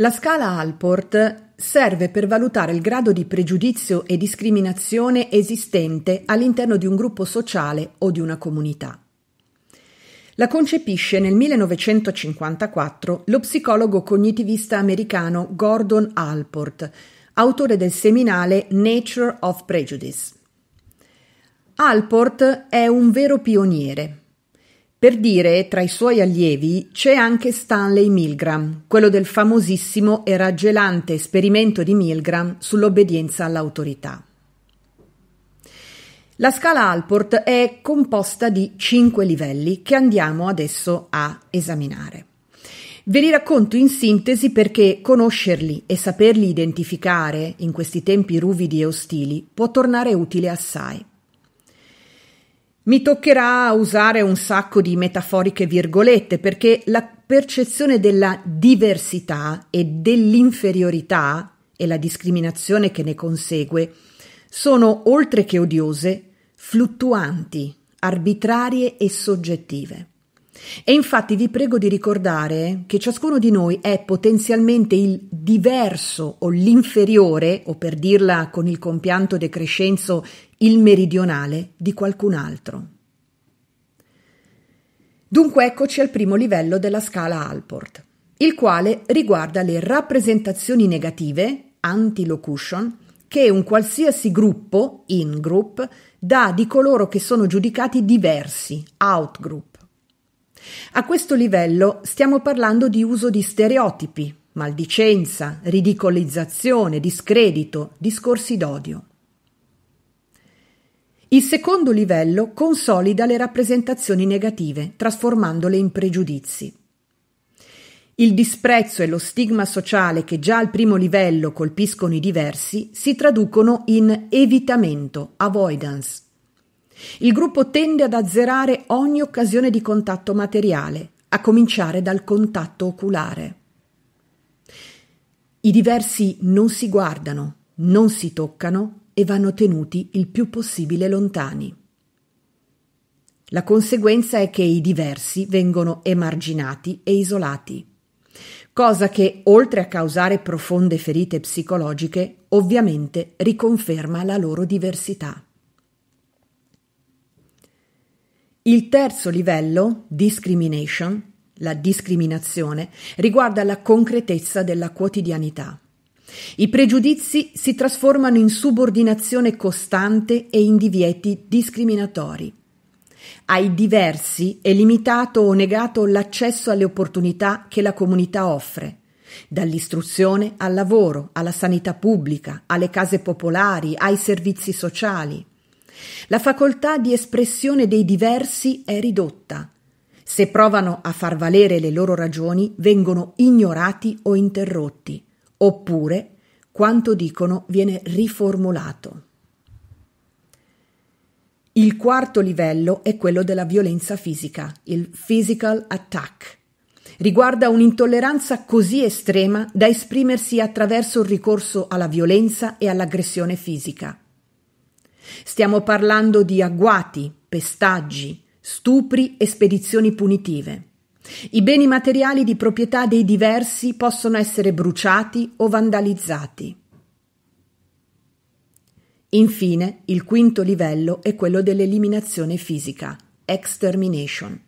La scala Alport serve per valutare il grado di pregiudizio e discriminazione esistente all'interno di un gruppo sociale o di una comunità. La concepisce nel 1954 lo psicologo cognitivista americano Gordon Alport, autore del seminale Nature of Prejudice. Alport è un vero pioniere. Per dire, tra i suoi allievi c'è anche Stanley Milgram, quello del famosissimo e raggelante esperimento di Milgram sull'obbedienza all'autorità. La scala Alport è composta di cinque livelli che andiamo adesso a esaminare. Ve li racconto in sintesi perché conoscerli e saperli identificare in questi tempi ruvidi e ostili può tornare utile assai. Mi toccherà usare un sacco di metaforiche virgolette perché la percezione della diversità e dell'inferiorità e la discriminazione che ne consegue sono, oltre che odiose, fluttuanti, arbitrarie e soggettive. E infatti vi prego di ricordare che ciascuno di noi è potenzialmente il diverso o l'inferiore, o per dirla con il compianto decrescenzo, il meridionale di qualcun altro. Dunque eccoci al primo livello della scala Alport, il quale riguarda le rappresentazioni negative, antilocution, che un qualsiasi gruppo, in-group, dà di coloro che sono giudicati diversi, out-group. A questo livello stiamo parlando di uso di stereotipi, maldicenza, ridicolizzazione, discredito, discorsi d'odio. Il secondo livello consolida le rappresentazioni negative, trasformandole in pregiudizi. Il disprezzo e lo stigma sociale che già al primo livello colpiscono i diversi si traducono in evitamento, avoidance. Il gruppo tende ad azzerare ogni occasione di contatto materiale, a cominciare dal contatto oculare. I diversi non si guardano, non si toccano e vanno tenuti il più possibile lontani. La conseguenza è che i diversi vengono emarginati e isolati, cosa che, oltre a causare profonde ferite psicologiche, ovviamente riconferma la loro diversità. Il terzo livello, discrimination, la discriminazione, riguarda la concretezza della quotidianità. I pregiudizi si trasformano in subordinazione costante e in divieti discriminatori. Ai diversi è limitato o negato l'accesso alle opportunità che la comunità offre, dall'istruzione al lavoro, alla sanità pubblica, alle case popolari, ai servizi sociali. La facoltà di espressione dei diversi è ridotta. Se provano a far valere le loro ragioni, vengono ignorati o interrotti oppure quanto dicono viene riformulato. Il quarto livello è quello della violenza fisica, il physical attack. Riguarda un'intolleranza così estrema da esprimersi attraverso il ricorso alla violenza e all'aggressione fisica. Stiamo parlando di agguati, pestaggi, stupri e spedizioni punitive. I beni materiali di proprietà dei diversi possono essere bruciati o vandalizzati. Infine, il quinto livello è quello dell'eliminazione fisica, extermination.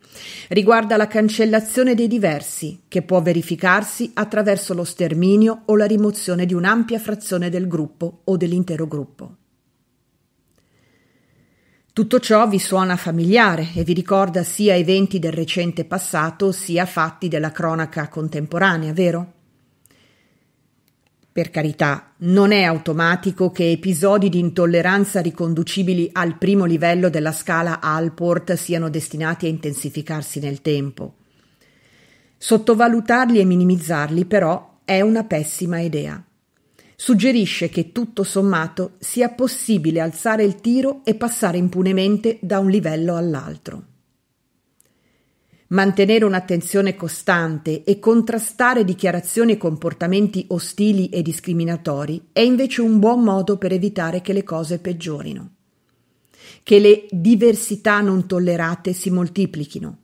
Riguarda la cancellazione dei diversi, che può verificarsi attraverso lo sterminio o la rimozione di un'ampia frazione del gruppo o dell'intero gruppo. Tutto ciò vi suona familiare e vi ricorda sia eventi del recente passato sia fatti della cronaca contemporanea, vero? Per carità, non è automatico che episodi di intolleranza riconducibili al primo livello della scala Alport siano destinati a intensificarsi nel tempo. Sottovalutarli e minimizzarli però è una pessima idea suggerisce che tutto sommato sia possibile alzare il tiro e passare impunemente da un livello all'altro. Mantenere un'attenzione costante e contrastare dichiarazioni e comportamenti ostili e discriminatori è invece un buon modo per evitare che le cose peggiorino, che le diversità non tollerate si moltiplichino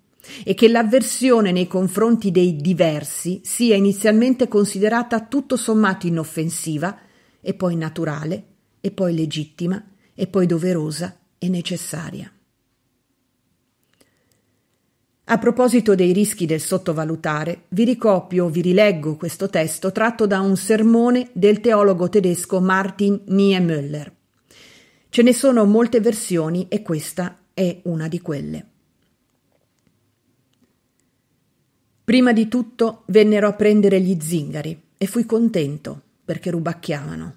e che l'avversione nei confronti dei diversi sia inizialmente considerata tutto sommato inoffensiva e poi naturale e poi legittima e poi doverosa e necessaria. A proposito dei rischi del sottovalutare, vi ricopio, vi rileggo questo testo tratto da un sermone del teologo tedesco Martin Niemöller. Ce ne sono molte versioni e questa è una di quelle. Prima di tutto vennero a prendere gli zingari e fui contento perché rubacchiavano.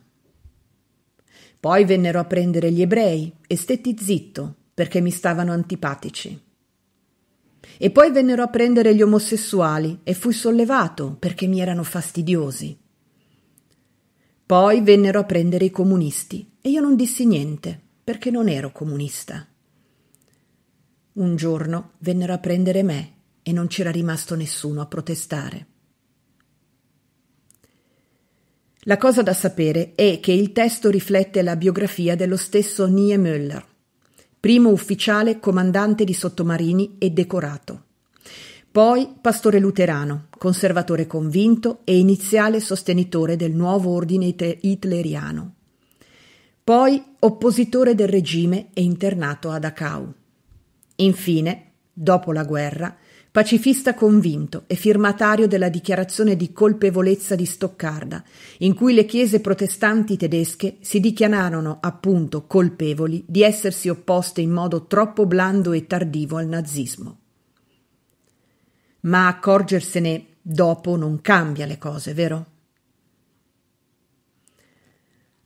Poi vennero a prendere gli ebrei e stetti zitto perché mi stavano antipatici. E poi vennero a prendere gli omosessuali e fui sollevato perché mi erano fastidiosi. Poi vennero a prendere i comunisti e io non dissi niente perché non ero comunista. Un giorno vennero a prendere me e non c'era rimasto nessuno a protestare. La cosa da sapere è che il testo riflette la biografia dello stesso Nie Müller, primo ufficiale comandante di sottomarini e decorato. Poi pastore luterano, conservatore convinto e iniziale sostenitore del nuovo ordine hitleriano. Poi oppositore del regime e internato a Dachau. Infine, dopo la guerra, pacifista convinto e firmatario della dichiarazione di colpevolezza di Stoccarda, in cui le chiese protestanti tedesche si dichiararono appunto colpevoli di essersi opposte in modo troppo blando e tardivo al nazismo. Ma accorgersene dopo non cambia le cose, vero?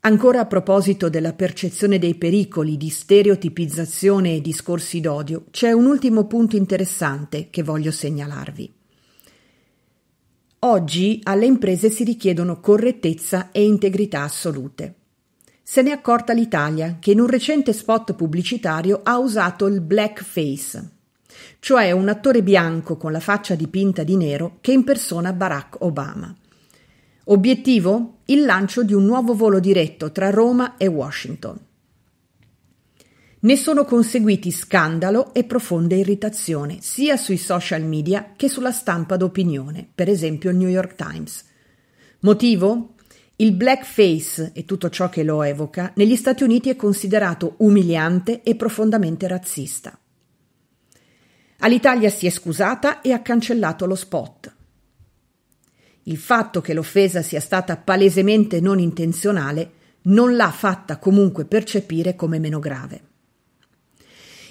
Ancora a proposito della percezione dei pericoli, di stereotipizzazione e discorsi d'odio, c'è un ultimo punto interessante che voglio segnalarvi. Oggi alle imprese si richiedono correttezza e integrità assolute. Se ne è accorta l'Italia, che in un recente spot pubblicitario ha usato il blackface, cioè un attore bianco con la faccia dipinta di nero che impersona Barack Obama. Obiettivo? Il lancio di un nuovo volo diretto tra Roma e Washington. Ne sono conseguiti scandalo e profonda irritazione sia sui social media che sulla stampa d'opinione, per esempio il New York Times. Motivo? Il blackface e tutto ciò che lo evoca negli Stati Uniti è considerato umiliante e profondamente razzista. All'Italia si è scusata e ha cancellato lo spot. Il fatto che l'offesa sia stata palesemente non intenzionale non l'ha fatta comunque percepire come meno grave.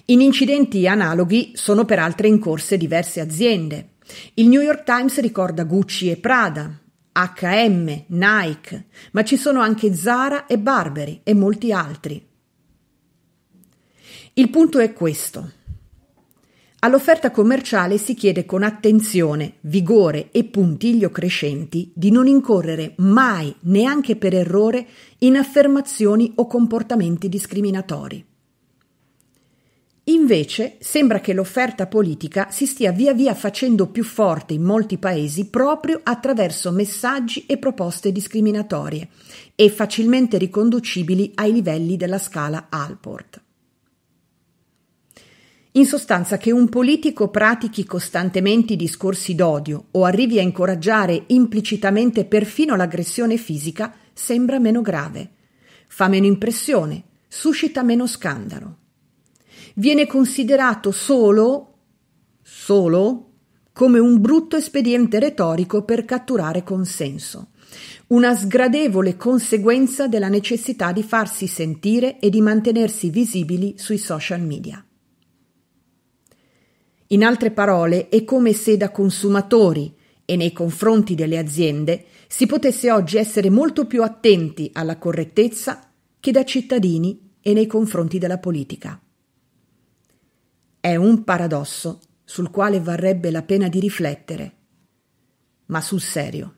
In incidenti analoghi sono peraltro corse diverse aziende. Il New York Times ricorda Gucci e Prada, HM, Nike, ma ci sono anche Zara e Barberi e molti altri. Il punto è questo. All'offerta commerciale si chiede con attenzione, vigore e puntiglio crescenti di non incorrere mai, neanche per errore, in affermazioni o comportamenti discriminatori. Invece sembra che l'offerta politica si stia via via facendo più forte in molti paesi proprio attraverso messaggi e proposte discriminatorie e facilmente riconducibili ai livelli della scala Alport. In sostanza che un politico pratichi costantemente i discorsi d'odio o arrivi a incoraggiare implicitamente perfino l'aggressione fisica sembra meno grave, fa meno impressione, suscita meno scandalo. Viene considerato solo, solo, come un brutto espediente retorico per catturare consenso, una sgradevole conseguenza della necessità di farsi sentire e di mantenersi visibili sui social media. In altre parole, è come se da consumatori e nei confronti delle aziende si potesse oggi essere molto più attenti alla correttezza che da cittadini e nei confronti della politica. È un paradosso sul quale varrebbe la pena di riflettere, ma sul serio.